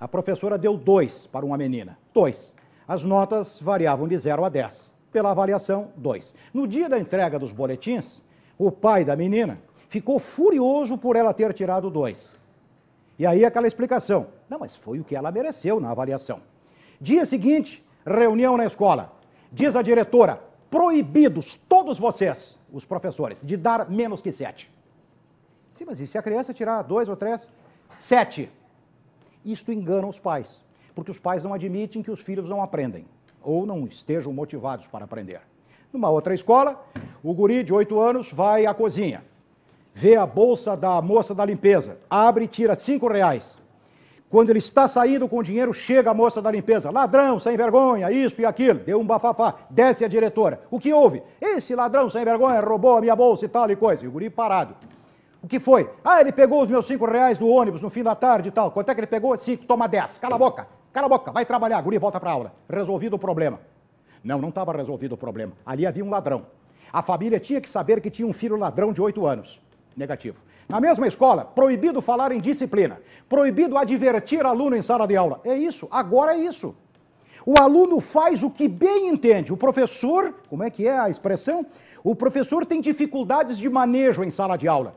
A professora deu dois para uma menina. Dois. As notas variavam de 0 a 10. Pela avaliação, dois. No dia da entrega dos boletins, o pai da menina ficou furioso por ela ter tirado dois. E aí aquela explicação. Não, mas foi o que ela mereceu na avaliação. Dia seguinte, reunião na escola. Diz a diretora, proibidos todos vocês, os professores, de dar menos que sete. Sim, mas e se a criança tirar dois ou três? Sete. Isto engana os pais, porque os pais não admitem que os filhos não aprendem ou não estejam motivados para aprender. Numa outra escola, o guri de 8 anos vai à cozinha, vê a bolsa da moça da limpeza, abre e tira 5 reais. Quando ele está saindo com o dinheiro, chega a moça da limpeza. Ladrão, sem vergonha, isso e aquilo. Deu um bafafá. Desce a diretora. O que houve? Esse ladrão sem vergonha roubou a minha bolsa e tal e coisa. E o guri parado. O que foi? Ah, ele pegou os meus cinco reais do ônibus no fim da tarde e tal. Quanto é que ele pegou? Cinco, toma dez. Cala a boca, cala a boca, vai trabalhar, guri, volta para aula. Resolvido o problema. Não, não estava resolvido o problema. Ali havia um ladrão. A família tinha que saber que tinha um filho ladrão de oito anos. Negativo. Na mesma escola, proibido falar em disciplina, proibido advertir aluno em sala de aula. É isso, agora é isso. O aluno faz o que bem entende. O professor, como é que é a expressão? O professor tem dificuldades de manejo em sala de aula.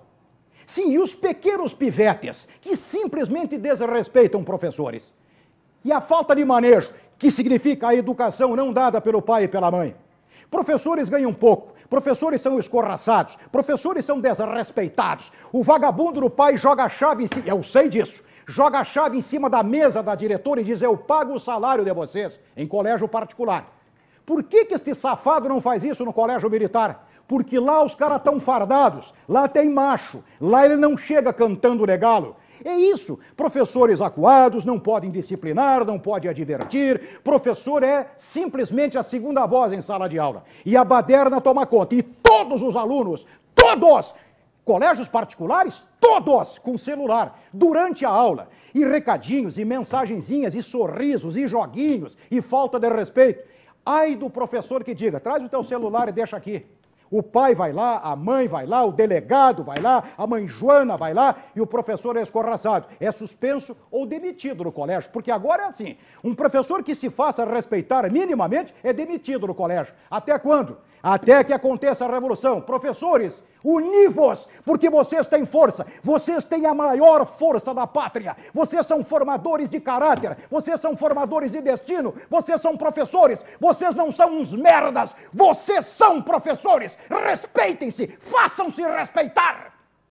Sim, e os pequenos pivetes que simplesmente desrespeitam professores. E a falta de manejo, que significa a educação não dada pelo pai e pela mãe. Professores ganham pouco, professores são escorraçados, professores são desrespeitados. O vagabundo do pai joga a chave em cima, eu sei disso, joga a chave em cima da mesa da diretora e diz: Eu pago o salário de vocês em colégio particular. Por que, que este safado não faz isso no colégio militar? porque lá os caras estão fardados, lá tem macho, lá ele não chega cantando regalo. É isso. Professores acuados não podem disciplinar, não podem advertir. Professor é simplesmente a segunda voz em sala de aula. E a baderna toma conta. E todos os alunos, todos, colégios particulares, todos com celular, durante a aula. E recadinhos, e mensagenzinhas, e sorrisos, e joguinhos, e falta de respeito. Ai do professor que diga: traz o teu celular e deixa aqui. O pai vai lá, a mãe vai lá, o delegado vai lá, a mãe Joana vai lá e o professor é escorraçado. É suspenso ou demitido no colégio. Porque agora é assim: um professor que se faça respeitar minimamente é demitido no colégio. Até quando? até que aconteça a revolução. Professores, uni-vos, porque vocês têm força, vocês têm a maior força da pátria, vocês são formadores de caráter, vocês são formadores de destino, vocês são professores, vocês não são uns merdas, vocês são professores, respeitem-se, façam-se respeitar.